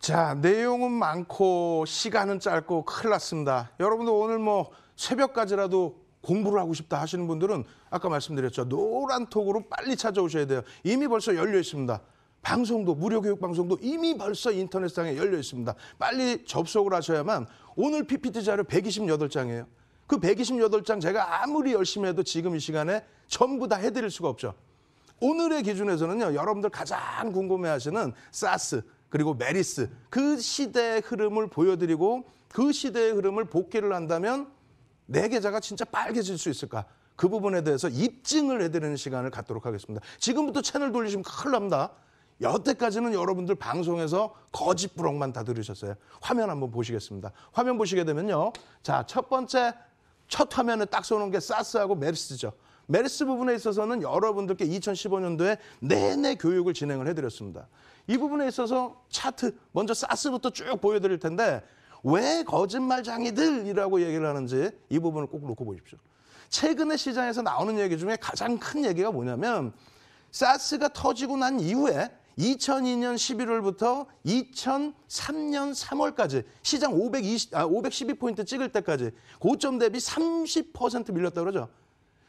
자, 내용은 많고 시간은 짧고 큰일 났습니다. 여러분도 오늘 뭐 새벽까지라도 공부를 하고 싶다 하시는 분들은 아까 말씀드렸죠. 노란 톡으로 빨리 찾아오셔야 돼요. 이미 벌써 열려 있습니다. 방송도 무료 교육 방송도 이미 벌써 인터넷상에 열려 있습니다. 빨리 접속을 하셔야만 오늘 PPT 자료 128장이에요. 그 128장 제가 아무리 열심히 해도 지금 이 시간에 전부 다 해드릴 수가 없죠. 오늘의 기준에서는요. 여러분들 가장 궁금해하시는 사스 그리고 메리스 그 시대의 흐름을 보여드리고 그 시대의 흐름을 복기를 한다면 내 계좌가 진짜 빨개질 수 있을까? 그 부분에 대해서 입증을 해드리는 시간을 갖도록 하겠습니다. 지금부터 채널 돌리시면 큰일 납니다. 여태까지는 여러분들 방송에서 거짓 부럭만다 들으셨어요. 화면 한번 보시겠습니다. 화면 보시게 되면요. 자, 첫 번째 첫 화면에 딱 쏘는 게 사스하고 메리스죠 메르스 부분에 있어서는 여러분들께 2015년도에 내내 교육을 진행을 해드렸습니다. 이 부분에 있어서 차트 먼저 사스부터 쭉 보여드릴 텐데 왜 거짓말장이들이라고 얘기를 하는지 이 부분을 꼭 놓고 보십시오. 최근에 시장에서 나오는 얘기 중에 가장 큰 얘기가 뭐냐면 사스가 터지고 난 이후에 2002년 11월부터 2003년 3월까지 시장 520, 아, 512포인트 찍을 때까지 고점 대비 30% 밀렸다고 그러죠.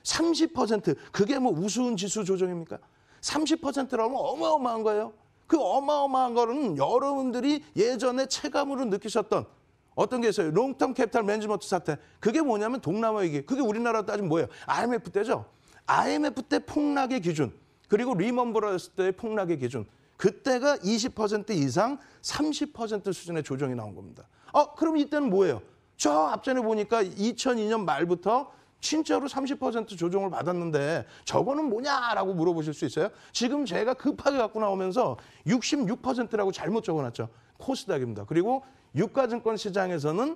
30% 그게 뭐 우스운 지수 조정입니까? 30%라면 어마어마한 거예요. 그 어마어마한 거는 여러분들이 예전에 체감으로 느끼셨던 어떤 게 있어요? 롱텀 캐피탈 매니지먼트 사태. 그게 뭐냐면 동남아 위기. 그게 우리나라 따지면 뭐예요? IMF 때죠. IMF 때 폭락의 기준. 그리고 리먼 브라더스 때 폭락의 기준. 그때가 20% 이상 30% 수준의 조정이 나온 겁니다. 어, 그럼 이때는 뭐예요? 저 앞전에 보니까 2002년 말부터 진짜로 30% 조정을 받았는데 저거는 뭐냐라고 물어보실 수 있어요. 지금 제가 급하게 갖고 나오면서 66%라고 잘못 적어놨죠. 코스닥입니다. 그리고 유가증권 시장에서는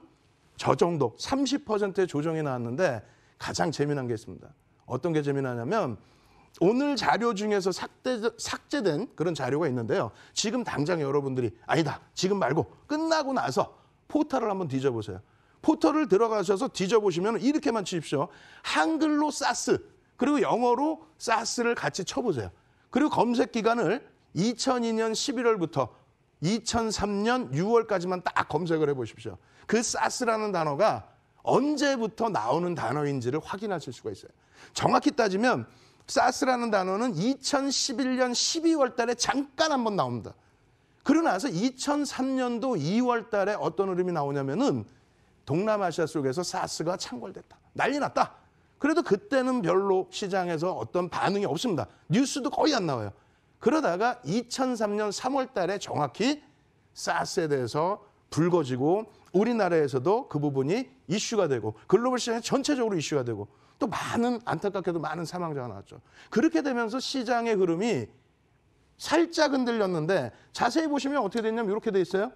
저 정도 30%의 조정이 나왔는데 가장 재미난 게 있습니다. 어떤 게 재미나냐면 오늘 자료 중에서 삭제, 삭제된 그런 자료가 있는데요. 지금 당장 여러분들이 아니다. 지금 말고 끝나고 나서 포털을 한번 뒤져보세요. 포털을 들어가셔서 뒤져보시면 이렇게만 치십시오. 한글로 사스 그리고 영어로 사스를 같이 쳐보세요. 그리고 검색 기간을 2002년 11월부터 2003년 6월까지만 딱 검색을 해보십시오. 그 사스라는 단어가 언제부터 나오는 단어인지를 확인하실 수가 있어요. 정확히 따지면 사스라는 단어는 2011년 12월 달에 잠깐 한번 나옵니다. 그러고 나서 2003년도 2월 달에 어떤 흐름이 나오냐면은 동남아시아 속에서 사스가 창궐됐다. 난리 났다. 그래도 그때는 별로 시장에서 어떤 반응이 없습니다. 뉴스도 거의 안 나와요. 그러다가 2003년 3월 달에 정확히 사스에 대해서 불거지고 우리나라에서도 그 부분이 이슈가 되고 글로벌 시장에 전체적으로 이슈가 되고 또 많은 안타깝게도 많은 사망자가 나왔죠. 그렇게 되면서 시장의 흐름이 살짝 흔들렸는데 자세히 보시면 어떻게 됐냐면 이렇게 돼 있어요.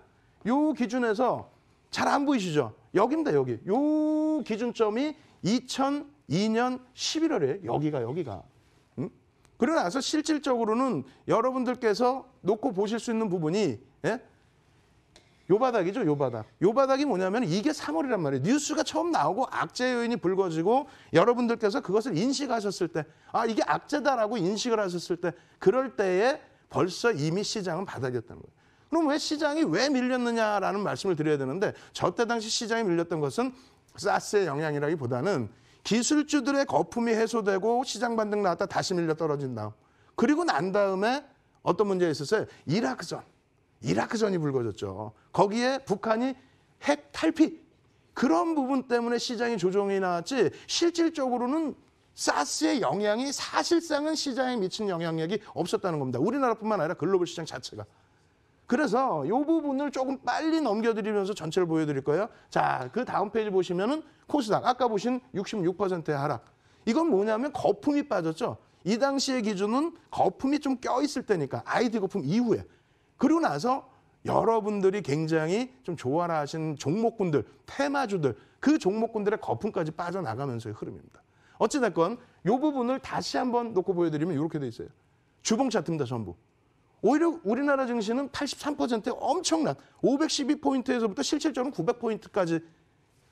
요 기준에서 잘 안 보이시죠? 여기입니다, 여기. 요 기준점이 2002년 11월에 여기가 여기가. 응? 그러고 나서 실질적으로는 여러분들께서 놓고 보실 수 있는 부분이 예? 요 바닥이죠, 요 바닥. 요 바닥이 뭐냐면 이게 3월이란 말이에요. 뉴스가 처음 나오고 악재 요인이 불거지고 여러분들께서 그것을 인식하셨을 때, 아, 이게 악재다라고 인식을 하셨을 때, 그럴 때에 벌써 이미 시장은 바닥이었다는 거예요. 그럼 왜 시장이 왜 밀렸느냐라는 말씀을 드려야 되는데 저때 당시 시장이 밀렸던 것은 사스의 영향이라기보다는 기술주들의 거품이 해소되고 시장 반등 나왔다 다시 밀려 떨어진 다음 그리고 난 다음에 어떤 문제가 있었어요? 이라크전. 이라크전이 불거졌죠. 거기에 북한이 핵 탈피 그런 부분 때문에 시장이 조정이 나왔지 실질적으로는 사스의 영향이 사실상은 시장에 미친 영향력이 없었다는 겁니다. 우리나라뿐만 아니라 글로벌 시장 자체가. 그래서 이 부분을 조금 빨리 넘겨드리면서 전체를 보여드릴 거예요. 자, 그 다음 페이지 보시면은 코스닥. 아까 보신 66%의 하락. 이건 뭐냐면 거품이 빠졌죠. 이 당시의 기준은 거품이 좀 껴있을 때니까 아이디 거품 이후에. 그리고 나서 여러분들이 굉장히 좀 좋아라 하신 종목군들, 테마주들, 그 종목군들의 거품까지 빠져나가면서의 흐름입니다. 어찌됐건 이 부분을 다시 한번 놓고 보여드리면 이렇게 돼 있어요. 주봉 차트입니다, 전부. 오히려 우리나라 증시는 83%의 엄청난 512포인트에서부터 실질적으로 900포인트까지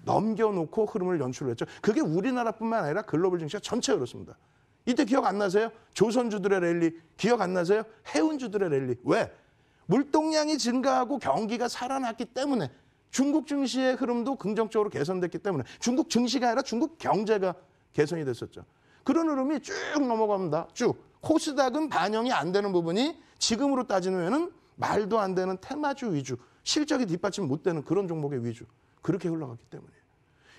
넘겨놓고 흐름을 연출했죠. 그게 우리나라뿐만 아니라 글로벌 증시가 전체 그렇습니다. 이때 기억 안 나세요? 조선주들의 랠리 기억 안 나세요? 해운주들의 랠리 왜? 물동량이 증가하고 경기가 살아났기 때문에 중국 증시의 흐름도 긍정적으로 개선됐기 때문에 중국 증시가 아니라 중국 경제가 개선이 됐었죠. 그런 흐름이 쭉 넘어갑니다. 쭉 코스닥은 반영이 안 되는 부분이 지금으로 따지면은 말도 안 되는 테마주 위주, 실적이 뒷받침 못 되는 그런 종목의 위주. 그렇게 흘러갔기 때문에.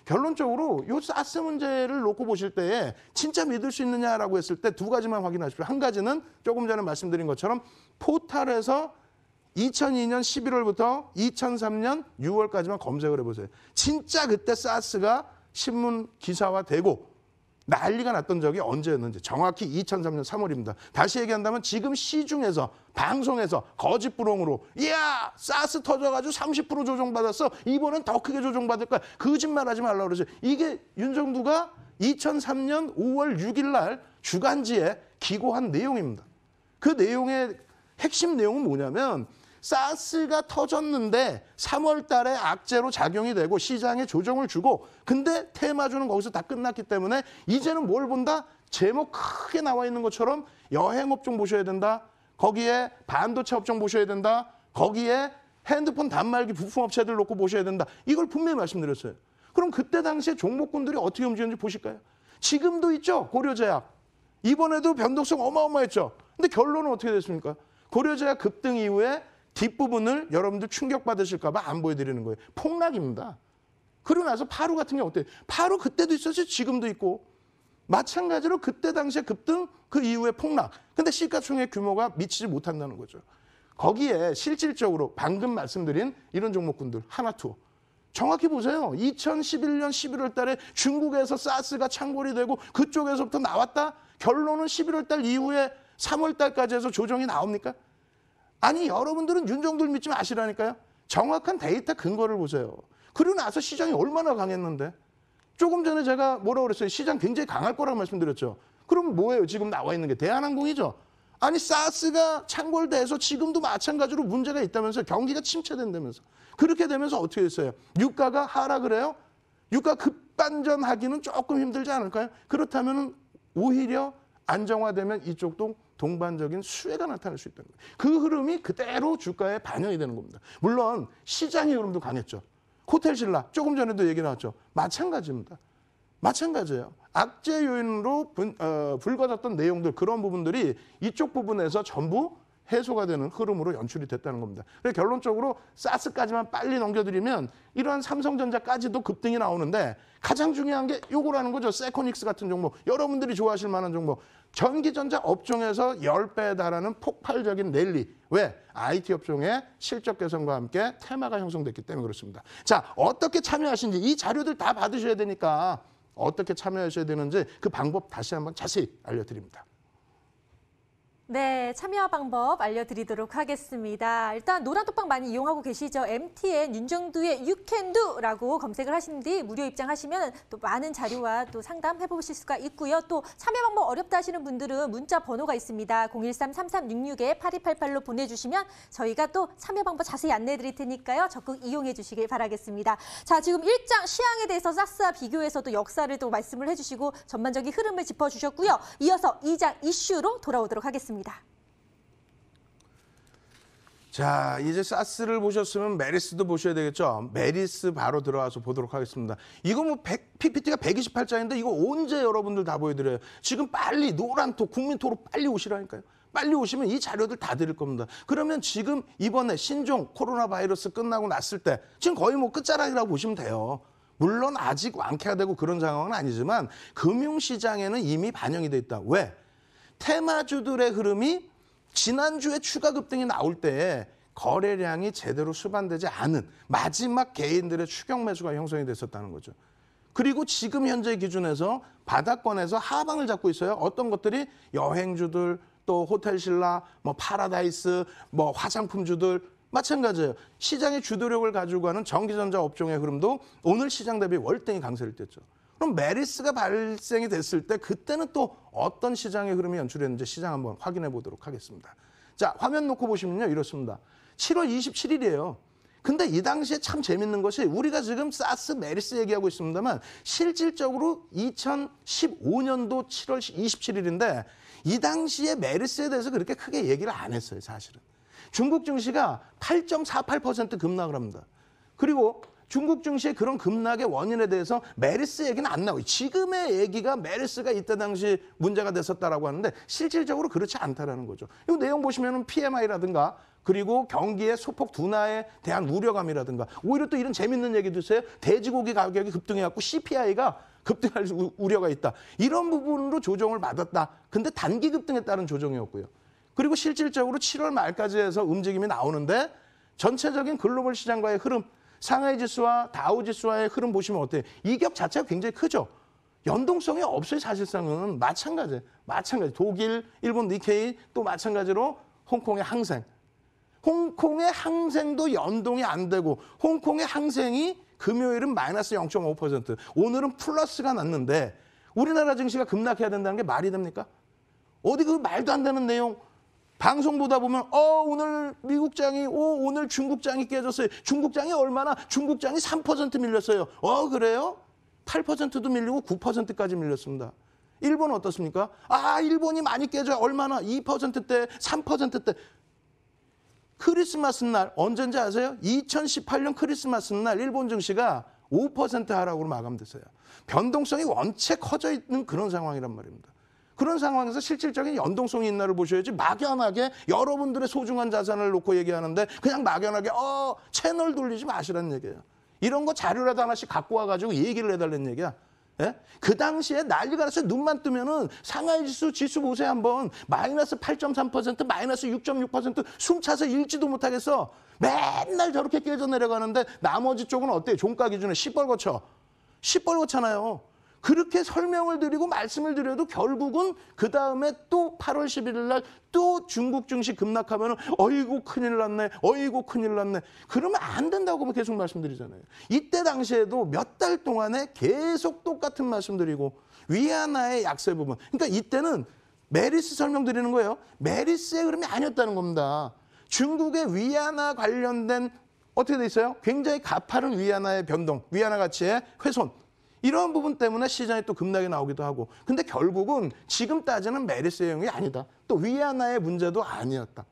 결론적으로 요 사스 문제를 놓고 보실 때에 진짜 믿을 수 있느냐라고 했을 때 두 가지만 확인하십시오. 한 가지는 조금 전에 말씀드린 것처럼 포탈에서 2002년 11월부터 2003년 6월까지만 검색을 해보세요. 진짜 그때 사스가 신문 기사화 되고 난리가 났던 적이 언제였는지 정확히 2003년 3월입니다. 다시 얘기한다면 지금 시중에서 방송에서 거짓 부렁으로 이야 사스 터져가지고 30% 조정받았어 이번엔 더 크게 조정받을 거야 거짓말하지 말라 그러지 이게 윤정부가 2003년 5월 6일 날 주간지에 기고한 내용입니다. 그 내용의 핵심 내용은 뭐냐면 사스가 터졌는데 3월 달에 악재로 작용이 되고 시장에 조정을 주고 근데 테마주는 거기서 다 끝났기 때문에 이제는 뭘 본다? 제목 크게 나와 있는 것처럼 여행업종 보셔야 된다. 거기에 반도체 업종 보셔야 된다. 거기에 핸드폰 단말기 부품업체들 놓고 보셔야 된다. 이걸 분명히 말씀드렸어요. 그럼 그때 당시에 종목군들이 어떻게 움직였는지 보실까요? 지금도 있죠. 고려제약. 이번에도 변동성 어마어마했죠. 근데 결론은 어떻게 됐습니까? 고려제약 급등 이후에 뒷부분을 여러분들 충격받으실까봐 안 보여드리는 거예요. 폭락입니다. 그러고 나서 파루 같은 경우 어때요? 파루 그때도 있었어요 지금도 있고 마찬가지로 그때 당시에 급등 그 이후에 폭락. 근데 시가총액 규모가 미치지 못한다는 거죠. 거기에 실질적으로 방금 말씀드린 이런 종목군들 하나투 정확히 보세요. 2011년 11월 달에 중국에서 사스가 창궐이 되고 그쪽에서부터 나왔다. 결론은 11월 달 이후에 3월 달까지 해서 조정이 나옵니까? 아니 여러분들은 윤종를 믿지 마시라니까요. 정확한 데이터 근거를 보세요. 그리고 나서 시장이 얼마나 강했는데. 조금 전에 제가 뭐라고 그랬어요. 시장 굉장히 강할 거라고 말씀드렸죠. 그럼 뭐예요? 지금 나와 있는 게 대한항공이죠. 아니 사스가 창궐돼서 지금도 마찬가지로 문제가 있다면서 경기가 침체된다면서 그렇게 되면서 어떻게 됐어요? 유가가 하락을 해요? 유가 급반전하기는 조금 힘들지 않을까요? 그렇다면 오히려 안정화되면 이쪽도 동반적인 수혜가 나타날 수 있다는 거예요. 그 흐름이 그대로 주가에 반영이 되는 겁니다. 물론 시장의 흐름도 강했죠. 호텔 신라 조금 전에도 얘기 나왔죠. 마찬가지입니다. 마찬가지예요. 악재 요인으로 분, 어, 불거졌던 내용들 그런 부분들이 이쪽 부분에서 전부 해소가 되는 흐름으로 연출이 됐다는 겁니다. 그래서 결론적으로 사스까지만 빨리 넘겨드리면 이러한 삼성전자까지도 급등이 나오는데 가장 중요한 게 요거라는 거죠. 세코닉스 같은 종목. 여러분들이 좋아하실 만한 종목. 전기전자 업종에서 10배에 달하는 폭발적인 랠리. 왜? IT 업종의 실적 개선과 함께 테마가 형성됐기 때문에 그렇습니다. 자, 어떻게 참여하신지 이 자료들 다 받으셔야 되니까 어떻게 참여하셔야 되는지 그 방법 다시 한번 자세히 알려드립니다. 네, 참여 방법 알려드리도록 하겠습니다. 일단 노란 톡방 많이 이용하고 계시죠? MTN 윤정두의 유캔두라고 검색을 하신 뒤 무료 입장하시면 또 많은 자료와 또 상담 해보실 수가 있고요. 또 참여 방법 어렵다 하시는 분들은 문자 번호가 있습니다. 013-3366-8288로 보내주시면 저희가 또 참여 방법 자세히 안내해드릴 테니까요. 적극 이용해 주시길 바라겠습니다. 자, 지금 일장 시향에 대해서 사스와 비교해서도 역사를 또 말씀을 해주시고 전반적인 흐름을 짚어주셨고요. 이어서 이장 이슈로 돌아오도록 하겠습니다. 있니다 자, 이제 사스를 보셨으면 메리스도 보셔야 되겠죠. 메리스 바로 들어와서 보도록 하겠습니다. 이거 뭐 100, PPT가 128자인데 이거 언제 여러분들 다 보여드려요. 지금 빨리 노란톡, 국민톡으로 빨리 오시라니까요. 빨리 오시면 이 자료들 다 드릴 겁니다. 그러면 지금 이번에 신종 코로나 바이러스 끝나고 났을 때 지금 거의 뭐 끝자락이라고 보시면 돼요. 물론 아직 완쾌가 되고 그런 상황은 아니지만 금융시장에는 이미 반영이 돼 있다. 왜? 테마주들의 흐름이 지난주에 추가 급등이 나올 때에 거래량이 제대로 수반되지 않은 마지막 개인들의 추격 매수가 형성이 됐었다는 거죠. 그리고 지금 현재 기준에서 바닥권에서 하방을 잡고 있어요. 어떤 것들이 여행주들, 또 호텔 신라, 뭐 파라다이스, 뭐 화장품주들 마찬가지예요. 시장의 주도력을 가지고 가는 전기전자 업종의 흐름도 오늘 시장 대비 월등히 강세를 띠었죠 그럼 메리스가 발생이 됐을 때 그때는 또 어떤 시장의 흐름이 연출했는지 시장 한번 확인해 보도록 하겠습니다. 자, 화면 놓고 보시면요. 이렇습니다. 7월 27일이에요. 근데 이 당시에 참 재밌는 것이 우리가 지금 사스 메리스 얘기하고 있습니다만 실질적으로 2015년도 7월 27일인데 이 당시에 메리스에 대해서 그렇게 크게 얘기를 안 했어요, 사실은. 중국 증시가 8.48% 급락을 합니다. 그리고 중국 증시의 그런 급락의 원인에 대해서 메르스 얘기는 안 나와요. 지금의 얘기가 메르스가 이때 당시 문제가 됐었다라고 하는데 실질적으로 그렇지 않다라는 거죠. 이 내용 보시면은 PMI라든가 그리고 경기의 소폭 둔화에 대한 우려감이라든가 오히려 또 이런 재밌는 얘기도 있어요. 돼지고기 가격이 급등해갖고 CPI가 급등할 우려가 있다. 이런 부분으로 조정을 받았다. 근데 단기 급등에 따른 조정이었고요. 그리고 실질적으로 7월 말까지 해서 움직임이 나오는데 전체적인 글로벌 시장과의 흐름 상하이 지수와 다우 지수와의 흐름 보시면 어때요? 이격 자체가 굉장히 크죠. 연동성이 없어요, 사실상은. 마찬가지예요. 마찬가지. 독일, 일본 니케이 또 마찬가지로 홍콩의 항생. 홍콩의 항생도 연동이 안 되고 홍콩의 항생이 금요일은 마이너스 0.5%, 오늘은 플러스가 났는데 우리나라 증시가 급락해야 된다는 게 말이 됩니까? 어디 그 말도 안 되는 내용 방송 보다 보면 어 오늘 미국장이 오 오늘 중국장이 깨졌어요. 중국장이 얼마나 중국장이 3% 밀렸어요. 어 그래요? 8%도 밀리고 9%까지 밀렸습니다. 일본 어떻습니까? 아 일본이 많이 깨져 요 얼마나 2%대 3%대 크리스마스 날언젠지 아세요? 2018년 크리스마스 날 일본 증시가 5% 하락으로 마감됐어요. 변동성이 원체 커져 있는 그런 상황이란 말입니다. 그런 상황에서 실질적인 연동성이 있나를 보셔야지 막연하게 여러분들의 소중한 자산을 놓고 얘기하는데 그냥 막연하게 어 채널 돌리지 마시라는 얘기예요. 이런 거 자료라도 하나씩 갖고 와가지고 얘기를 해달라는 얘기야. 예? 그 당시에 난리가 나서 눈만 뜨면은 상하이 지수 지수 보세요 한번 마이너스 8.3% 마이너스 6.6% 숨차서 읽지도 못하겠어 맨날 저렇게 깨져 내려가는데 나머지 쪽은 어때요 종가 기준에 시뻘거쳐시뻘거잖아요 그렇게 설명을 드리고 말씀을 드려도 결국은 그 다음에 또 8월 11일 날 또 중국 증시 급락하면 어이구 큰일 났네 어이구 큰일 났네 그러면 안 된다고 뭐 계속 말씀드리잖아요. 이때 당시에도 몇 달 동안에 계속 똑같은 말씀드리고 위안화의 약세 부분 그러니까 이때는 메리스 설명드리는 거예요. 메리스의 흐름이 아니었다는 겁니다. 중국의 위안화 관련된 어떻게 돼 있어요? 굉장히 가파른 위안화의 변동, 위안화 가치의 훼손 이런 부분 때문에 시장이 또 급락이 나오기도 하고 근데 결국은 지금 따지는 메르스영형이 아니다. 또 위안화의 문제도 아니었다.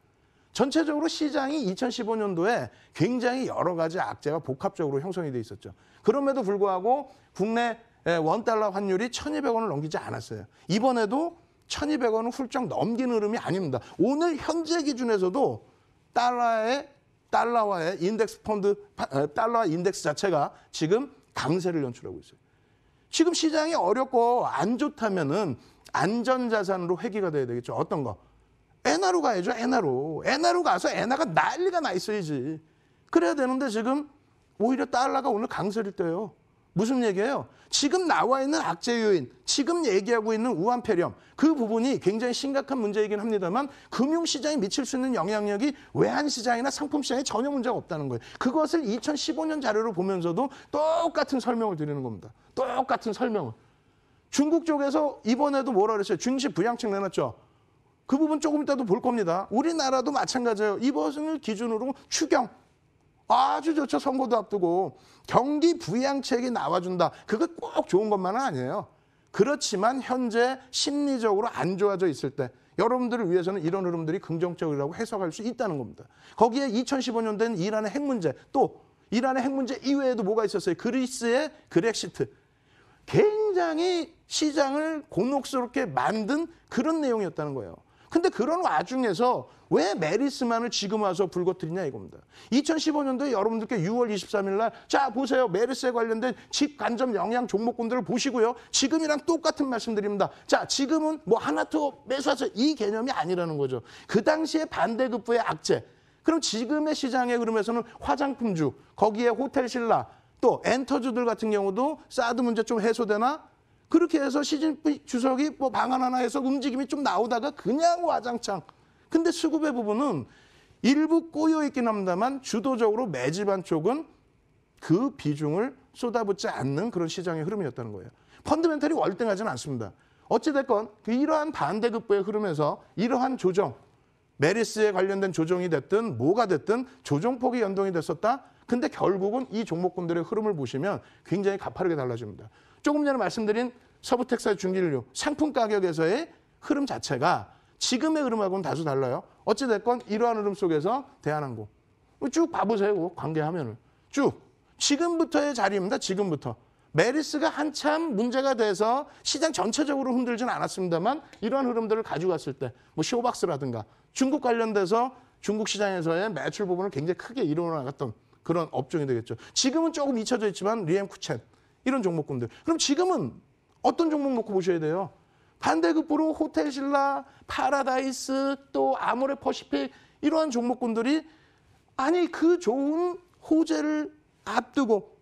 전체적으로 시장이 2015년도에 굉장히 여러 가지 악재가 복합적으로 형성이 돼 있었죠. 그럼에도 불구하고 국내 원달러 환율이 1200원을 넘기지 않았어요. 이번에도 1 2 0 0원은 훌쩍 넘긴 흐름이 아닙니다. 오늘 현재 기준에서도 달러의 달러와의 인덱스 펀드 달러와 인덱스 자체가 지금 강세를 연출하고 있어요. 지금 시장이 어렵고 안 좋다면은 안전자산으로 회귀가 돼야 되겠죠. 어떤 거? 엔화로 가야죠. 엔화로. 엔화로 가서 엔화가 난리가 나 있어야지. 그래야 되는데 지금 오히려 달러가 오늘 강세를 떼요. 무슨 얘기예요? 지금 나와 있는 악재 요인, 지금 얘기하고 있는 우한폐렴 그 부분이 굉장히 심각한 문제이긴 합니다만 금융시장에 미칠 수 있는 영향력이 외환시장이나 상품시장에 전혀 문제가 없다는 거예요. 그것을 2015년 자료를 보면서도 똑같은 설명을 드리는 겁니다. 똑같은 설명을. 중국 쪽에서 이번에도 뭐라 그랬어요? 증시 부양책 내놨죠. 그 부분 조금 이따도 볼 겁니다. 우리나라도 마찬가지예요. 이번을 기준으로 추경, 아주 좋죠. 선거도 앞두고. 경기 부양책이 나와준다. 그거 꼭 좋은 것만은 아니에요. 그렇지만 현재 심리적으로 안 좋아져 있을 때 여러분들을 위해서는 이런 흐름들이 긍정적이라고 해석할 수 있다는 겁니다. 거기에 2015년 된 이란의 핵 문제 또 이란의 핵 문제 이외에도 뭐가 있었어요? 그리스의 그렉시트. 굉장히 시장을 곤혹스럽게 만든 그런 내용이었다는 거예요. 근데 그런 와중에서 왜 메리스만을 지금 와서 불거뜨리냐 이겁니다. 2015년도에 여러분들께 6월 23일 날, 자, 보세요. 메르스에 관련된 집 간접 영향 종목군들을 보시고요. 지금이랑 똑같은 말씀드립니다. 자, 지금은 뭐 하나 투 매수하세요. 이 개념이 아니라는 거죠. 그 당시에 반대급부의 악재. 그럼 지금의 시장의 흐름에서는 화장품주, 거기에 호텔 신라, 또 엔터주들 같은 경우도 사드 문제 좀 해소되나? 그렇게 해서 시진핑 주석이 뭐 방안 하나 에서 움직임이 좀 나오다가 그냥 와장창. 근데 수급의 부분은 일부 꼬여 있긴 합니다만 주도적으로 매집한 쪽은 그 비중을 쏟아붓지 않는 그런 시장의 흐름이었다는 거예요. 펀드멘털이 월등하지는 않습니다. 어찌됐건 그 이러한 반대급부의 흐름에서 이러한 조정, 메리스에 관련된 조정이 됐든 뭐가 됐든 조정폭이 연동이 됐었다. 근데 결국은 이 종목군들의 흐름을 보시면 굉장히 가파르게 달라집니다. 조금 전에 말씀드린 서부 텍사스 중진류 상품 가격에서의 흐름 자체가 지금의 흐름하고는 다소 달라요. 어찌됐건 이러한 흐름 속에서 대한항공. 뭐 쭉 봐보세요. 뭐 관계하면은. 쭉. 지금부터의 자리입니다. 지금부터. 메리스가 한참 문제가 돼서 시장 전체적으로 흔들진 않았습니다만 이러한 흐름들을 가져갔을 때 뭐 쇼박스라든가 중국 관련돼서 중국 시장에서의 매출 부분을 굉장히 크게 이뤄나갔던 그런 업종이 되겠죠. 지금은 조금 잊혀져 있지만 리엠 쿠첸 이런 종목군들. 그럼 지금은 어떤 종목 놓고 보셔야 돼요? 반대급부로 호텔신라, 파라다이스, 또 아모레퍼시픽 이러한 종목군들이 아니 그 좋은 호재를 앞두고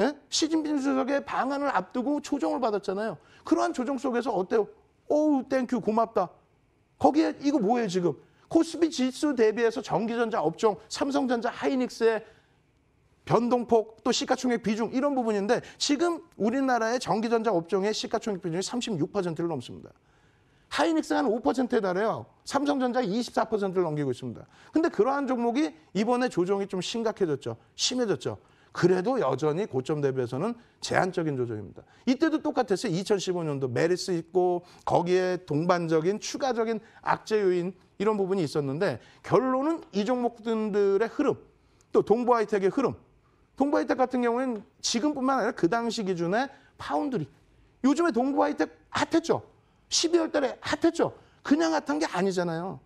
예? 시진핑 수석의 방안을 앞두고 조정을 받았잖아요. 그러한 조정 속에서 어때요? 오우 땡큐 고맙다. 거기에 이거 뭐예요 지금? 코스피 지수 대비해서 전기전자 업종, 삼성전자, 하이닉스의 변동폭 또 시가총액 비중 이런 부분인데 지금 우리나라의 전기전자 업종의 시가총액 비중이 36%를 넘습니다. 하이닉스가 한 5%에 달해요. 삼성전자 24%를 넘기고 있습니다. 근데 그러한 종목이 이번에 조정이 좀 심각해졌죠. 심해졌죠. 그래도 여전히 고점 대비해서는 제한적인 조정입니다. 이때도 똑같았어요. 2015년도 메리스 있고 거기에 동반적인 추가적인 악재 요인 이런 부분이 있었는데 결론은 이 종목들의 흐름 또 동부아이텍의 흐름 동부하이텍 같은 경우는 지금뿐만 아니라 그 당시 기준에 파운드리. 요즘에 동부하이텍 핫했죠. 12월 달에 핫했죠. 그냥 핫한 게 아니잖아요.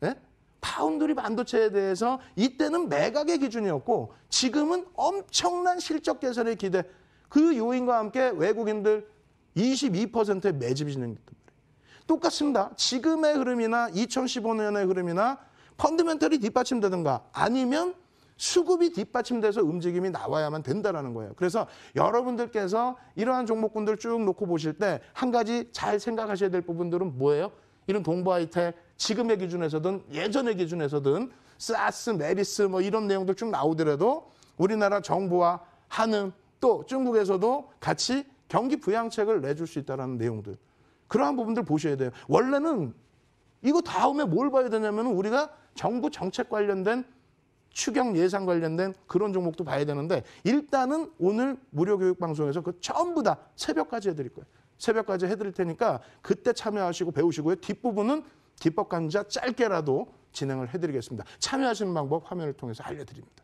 네? 파운드리 반도체에 대해서 이때는 매각의 기준이었고 지금은 엄청난 실적 개선의 기대. 그 요인과 함께 외국인들 22%의 매집이 진행됐단 말이에요. 똑같습니다. 지금의 흐름이나 2015년의 흐름이나 펀드멘털이 뒷받침되든가 아니면 수급이 뒷받침돼서 움직임이 나와야만 된다라는 거예요. 그래서 여러분들께서 이러한 종목군들 쭉 놓고 보실 때 한 가지 잘 생각하셔야 될 부분들은 뭐예요? 이런 동부 아이텍 지금의 기준에서든 예전의 기준에서든 사스, 메리스 뭐 이런 내용들 쭉 나오더라도 우리나라 정부와 한음 또 중국에서도 같이 경기 부양책을 내줄 수 있다는 라 내용들. 그러한 부분들 보셔야 돼요. 원래는 이거 다음에 뭘 봐야 되냐면 우리가 정부 정책 관련된 추경 예산 관련된 그런 종목도 봐야 되는데 일단은 오늘 무료 교육 방송에서 그 전부 다 새벽까지 해드릴 거예요. 새벽까지 해드릴 테니까 그때 참여하시고 배우시고요. 뒷부분은 기법 강좌 짧게라도 진행을 해드리겠습니다. 참여하시는 방법 화면을 통해서 알려드립니다.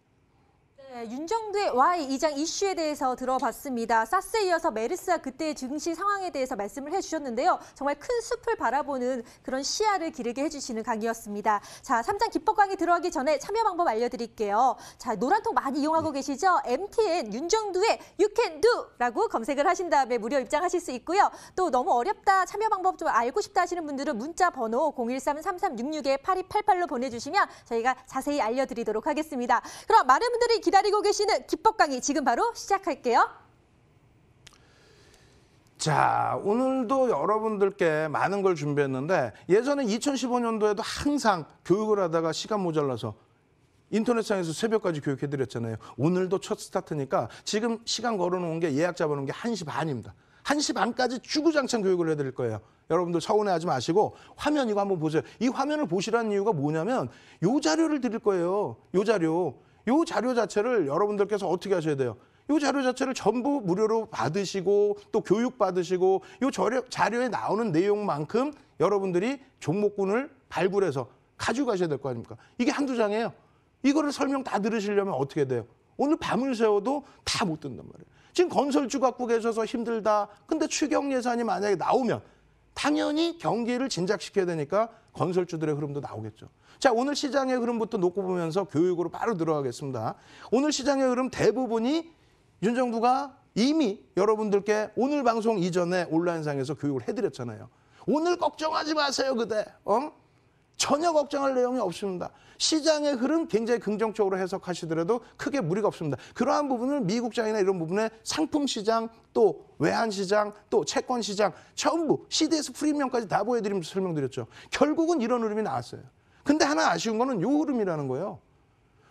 네, 윤정두의 Y 이장 이슈에 대해서 들어봤습니다. 사스에 이어서 메르스와 그때의 증시 상황에 대해서 말씀을 해주셨는데요. 정말 큰 숲을 바라보는 그런 시야를 기르게 해주시는 강의였습니다. 자, 삼장 기법 강의 들어가기 전에 참여 방법 알려드릴게요. 자, 노란통 많이 이용하고 네. 계시죠? MTN 윤정두의 You Can Do라고 검색을 하신 다음에 무료 입장하실 수 있고요. 또 너무 어렵다, 참여 방법 좀 알고 싶다 하시는 분들은 문자 번호 013-3366-8288로 보내주시면 저희가 자세히 알려드리도록 하겠습니다. 그럼 많은 분들이 기다리 기다리고 계시는 기법 강의 지금 바로 시작할게요. 자, 오늘도 여러분들께 많은 걸 준비했는데 예전에 2015년도에도 항상 교육을 하다가 시간 모자라서 인터넷상에서 새벽까지 교육해드렸잖아요. 오늘도 첫 스타트니까 지금 시간 걸어놓은 게 예약 잡아놓은 게 1시 반입니다. 1시 반까지 주구장창 교육을 해드릴 거예요. 여러분들 서운해하지 마시고 화면 이거 한번 보세요. 이 화면을 보시라는 이유가 뭐냐면 요 자료를 드릴 거예요. 요 자료. 요 자료 자체를 여러분들께서 어떻게 하셔야 돼요? 요 자료 자체를 전부 무료로 받으시고 또 교육 받으시고 요 자료, 자료에 나오는 내용만큼 여러분들이 종목군을 발굴해서 가져가셔야 될 거 아닙니까? 이게 한두 장이에요. 이거를 설명 다 들으시려면 어떻게 돼요? 오늘 밤을 새워도 다 못 듣는단 말이에요. 지금 건설주 갖고 계셔서 힘들다. 근데 추경 예산이 만약에 나오면 당연히 경기를 진작시켜야 되니까 건설주들의 흐름도 나오겠죠. 자, 오늘 시장의 흐름부터 놓고 보면서 교육으로 바로 들어가겠습니다. 오늘 시장의 흐름 대부분이 윤 정부가 이미 여러분들께 오늘 방송 이전에 온라인상에서 교육을 해드렸잖아요. 오늘 걱정하지 마세요, 그대. 어? 전혀 걱정할 내용이 없습니다. 시장의 흐름 굉장히 긍정적으로 해석하시더라도 크게 무리가 없습니다. 그러한 부분을 미국장이나 이런 부분에 상품시장 또 외환시장 또 채권시장 전부 CDS 프리미엄까지 다 보여드리면서 설명드렸죠. 결국은 이런 흐름이 나왔어요. 근데 하나 아쉬운 거는 요 흐름이라는 거예요.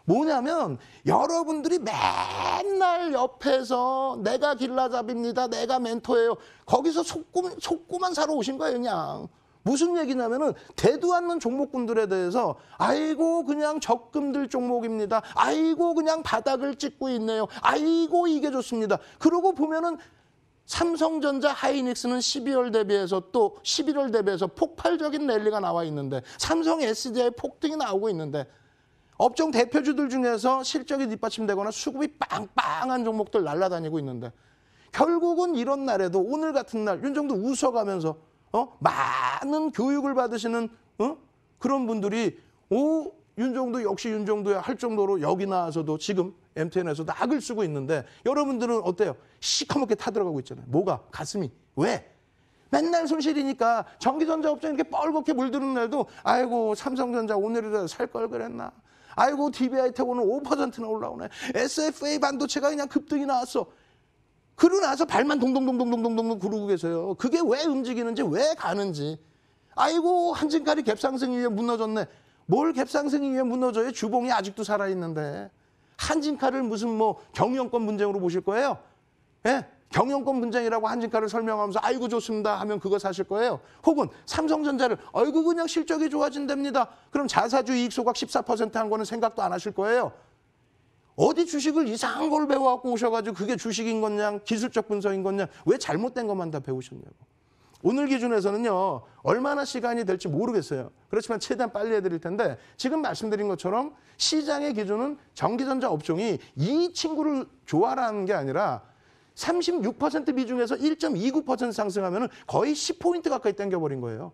뭐냐면 여러분들이 맨날 옆에서 내가 길라잡입니다. 내가 멘토예요. 거기서 속만 속구만 사러 오신 거예요, 그냥. 무슨 얘기냐면은 대두 않는 종목분들에 대해서 아이고 그냥 적금들 종목입니다. 아이고 그냥 바닥을 찍고 있네요. 아이고 이게 좋습니다. 그러고 보면은 삼성전자 하이닉스는 12월 대비해서 또 11월 대비해서 폭발적인 랠리가 나와 있는데 삼성 SDI 폭등이 나오고 있는데 업종 대표주들 중에서 실적이 뒷받침되거나 수급이 빵빵한 종목들 날라다니고 있는데 결국은 이런 날에도 오늘 같은 날 윤정도 웃어가면서 어? 많은 교육을 받으시는 어? 그런 분들이 오 윤종도 역시 윤종도야 할 정도로 여기 나와서도 지금 MTN에서도 악을 쓰고 있는데 여러분들은 어때요? 시커멓게 타들어가고 있잖아요. 뭐가? 가슴이. 왜? 맨날 손실이니까 전기전자업종 이렇게 뻘겋게 물드는 날도 아이고 삼성전자 오늘이라도 살 걸 그랬나. 아이고 DBI 태고는 5%나 올라오네. SFA 반도체가 그냥 급등이 나왔어. 그러고 나서 발만 동동동동동동동 구르고 계세요. 그게 왜 움직이는지 왜 가는지. 아이고 한진칼이 갭상승 위에 무너졌네. 뭘 갭상승이 위해 무너져요? 주봉이 아직도 살아있는데. 한진칼을 무슨 뭐 경영권 분쟁으로 보실 거예요? 예? 경영권 분쟁이라고 한진칼을 설명하면서 아이고 좋습니다 하면 그거 사실 거예요. 혹은 삼성전자를 얼굴 그냥 실적이 좋아진답니다. 그럼 자사주 이익 소각 14%한 거는 생각도 안 하실 거예요. 어디 주식을 이상한 걸 배워갖고 오셔가지고 그게 주식인 거냐 기술적 분석인 거냐 왜 잘못된 것만 다 배우셨냐고. 오늘 기준에서는요, 얼마나 시간이 될지 모르겠어요. 그렇지만 최대한 빨리 해드릴 텐데, 지금 말씀드린 것처럼 시장의 기준은 전기전자 업종이 이 친구를 좋아라는 게 아니라 36% 비중에서 1.29% 상승하면 거의 10포인트 가까이 땡겨버린 거예요.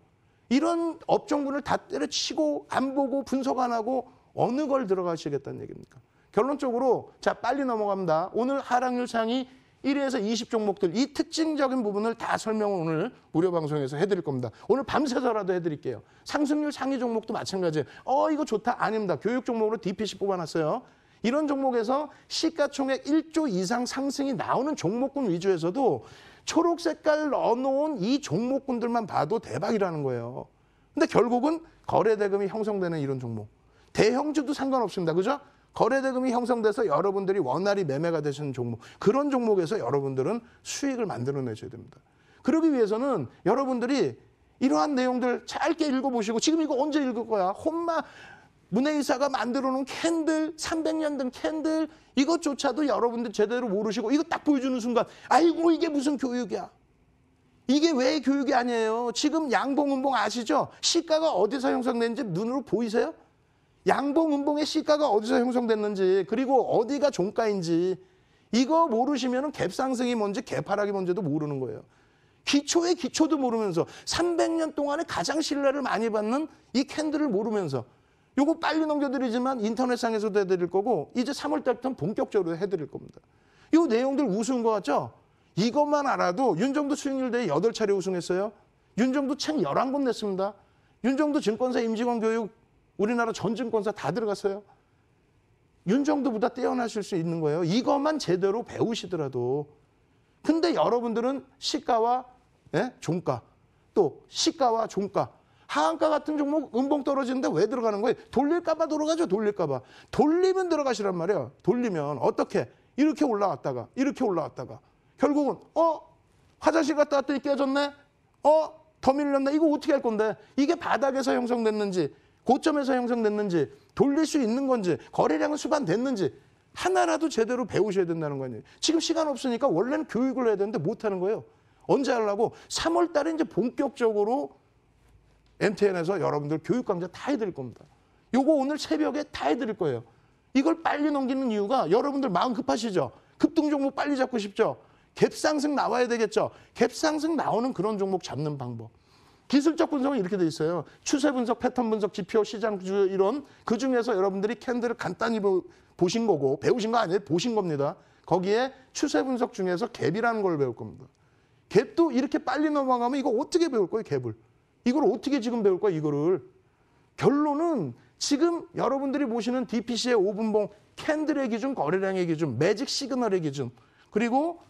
이런 업종군을 다 때려치고 안 보고 분석 안 하고 어느 걸 들어가시겠다는 얘기입니까? 결론적으로 자 빨리 넘어갑니다. 오늘 하락률 상위 1위에서 20종목들 이 특징적인 부분을 다 설명을 오늘 무료 방송에서 해드릴 겁니다. 오늘 밤새서라도 해드릴게요. 상승률 상위 종목도 마찬가지예요. 어 이거 좋다 아닙니다. 교육 종목으로 DPC 뽑아놨어요. 이런 종목에서 시가총액 1조 이상 상승이 나오는 종목군 위주에서도 초록 색깔 넣어놓은 이 종목군들만 봐도 대박이라는 거예요. 근데 결국은 거래대금이 형성되는 이런 종목. 대형주도 상관없습니다. 그죠? 거래대금이 형성돼서 여러분들이 원활히 매매가 되시는 종목 그런 종목에서 여러분들은 수익을 만들어내셔야 됩니다. 그러기 위해서는 여러분들이 이러한 내용들 짧게 읽어보시고 지금 이거 언제 읽을 거야? 혼마 문해이사가 만들어놓은 캔들, 300년 된 캔들 이것조차도 여러분들 제대로 모르시고 이거 딱 보여주는 순간 아이고 이게 무슨 교육이야. 이게 왜 교육이 아니에요? 지금 양봉은봉 아시죠? 시가가 어디서 형성되는지 눈으로 보이세요? 양봉, 음봉의 시가가 어디서 형성됐는지 그리고 어디가 종가인지 이거 모르시면 갭상승이 뭔지 갭하락이 뭔지도 모르는 거예요. 기초의 기초도 모르면서 300년 동안에 가장 신뢰를 많이 받는 이 캔들을 모르면서 요거 빨리 넘겨드리지만 인터넷상에서도 해드릴 거고 이제 3월 달부터는 본격적으로 해드릴 겁니다. 요 내용들 우승거 같죠? 이것만 알아도 윤정도 수익률 대회 8차례 우승했어요. 윤정도 책 11권 냈습니다. 윤정도 증권사 임직원 교육 우리나라 전증권사 다 들어갔어요. 윤정도보다 뛰어나실 수 있는 거예요. 이것만 제대로 배우시더라도. 근데 여러분들은 시가와 예? 종가, 또 시가와 종가, 하한가 같은 종목 은봉 떨어지는데 왜 들어가는 거예요? 돌릴까봐 들어가죠, 돌릴까봐. 돌리면 들어가시란 말이에요 돌리면 어떻게? 이렇게 올라왔다가, 이렇게 올라왔다가. 결국은, 어? 화장실 갔다 왔더니 깨졌네? 어? 더 밀렸네? 이거 어떻게 할 건데? 이게 바닥에서 형성됐는지, 고점에서 형성됐는지 돌릴 수 있는 건지 거래량은 수반됐는지 하나라도 제대로 배우셔야 된다는 거아니에요 지금 시간 없으니까 원래는 교육을 해야 되는데 못하는 거예요. 언제 하려고? 3월 달에 이제 본격적으로 MTN에서 여러분들 교육 강좌 다 해드릴 겁니다. 요거 오늘 새벽에 다 해드릴 거예요. 이걸 빨리 넘기는 이유가 여러분들 마음 급하시죠? 급등 종목 빨리 잡고 싶죠? 갭상승 나와야 되겠죠? 갭상승 나오는 그런 종목 잡는 방법. 기술적 분석은 이렇게 돼 있어요. 추세 분석, 패턴 분석, 지표, 시장 주요 이론 그 중에서 여러분들이 캔들을 간단히 보신 거고 배우신 거 아니에요? 보신 겁니다. 거기에 추세 분석 중에서 갭이라는 걸 배울 겁니다. 갭도 이렇게 빨리 넘어가면 이거 어떻게 배울 거예요? 갭을. 이걸 어떻게 지금 배울 거야? 이거를. 결론은 지금 여러분들이 보시는 DPC의 5분봉 캔들의 기준, 거래량의 기준, 매직 시그널의 기준 그리고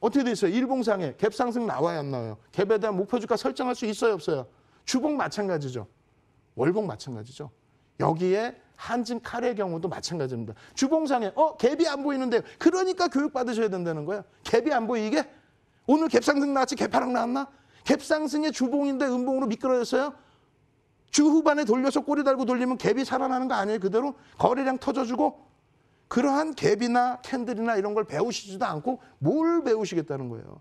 어떻게 돼 있어요? 일봉상에 갭 상승 나와야 안 나와요? 갭에 대한 목표 주가 설정할 수 있어요, 없어요? 주봉 마찬가지죠. 월봉 마찬가지죠. 여기에 한진 카레의 경우도 마찬가지입니다. 주봉상에 어 갭이 안 보이는데 그러니까 교육 받으셔야 된다는 거예요. 갭이 안 보이게 오늘 갭 상승 나왔지 갭 하락 나왔나? 갭 상승의 주봉인데 음봉으로 미끄러졌어요. 주 후반에 돌려서 꼬리 달고 돌리면 갭이 살아나는 거 아니에요 그대로 거래량 터져주고 그러한 갭이나 캔들이나 이런 걸 배우시지도 않고 뭘 배우시겠다는 거예요.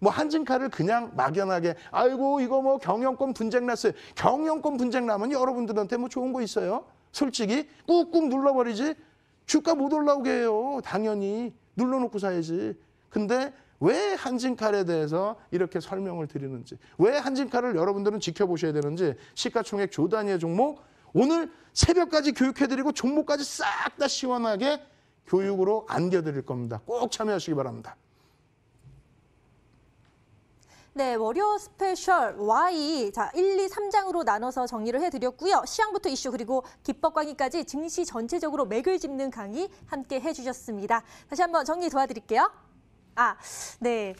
뭐 한진카를 그냥 막연하게 아이고 이거 뭐 경영권 분쟁 났어요. 경영권 분쟁 나면 여러분들한테 뭐 좋은 거 있어요? 솔직히 꾹꾹 눌러버리지 주가 못 올라오게 해요. 당연히 눌러놓고 사야지. 근데 왜 한진칼에 대해서 이렇게 설명을 드리는지, 왜 한진칼을 여러분들은 지켜보셔야 되는지, 시가총액 조단위의 종목, 오늘 새벽까지 교육해드리고 종목까지 싹 다 시원하게 교육으로 안겨드릴 겁니다. 꼭 참여하시기 바랍니다. 네, 월요 스페셜 Y 자 1, 2, 3장으로 나눠서 정리를 해드렸고요. 시향부터 이슈 그리고 기법 강의까지 증시 전체적으로 맥을 짚는 강의 함께 해주셨습니다. 다시 한번 정리 도와드릴게요. 아, 네.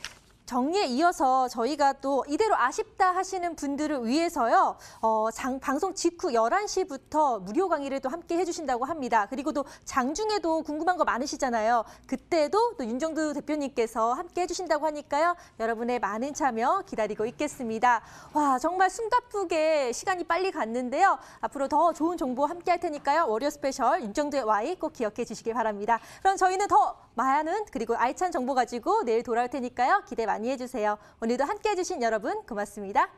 정리에 이어서 저희가 또 이대로 아쉽다 하시는 분들을 위해서요. 어, 장, 방송 직후 11시부터 무료 강의를 또 함께 해주신다고 합니다. 그리고 또 장중에도 궁금한 거 많으시잖아요. 그때도 또 윤정두 대표님께서 함께 해주신다고 하니까요. 여러분의 많은 참여 기다리고 있겠습니다. 와 정말 숨가쁘게 시간이 빨리 갔는데요. 앞으로 더 좋은 정보 함께 할 테니까요. 월요 스페셜 윤정두의 와이 꼭 기억해 주시길 바랍니다. 그럼 저희는 더 많은 그리고 알찬 정보 가지고 내일 돌아올 테니까요. 기대 많이 많이 해주세요. 오늘도 함께해 주신 여러분 고맙습니다.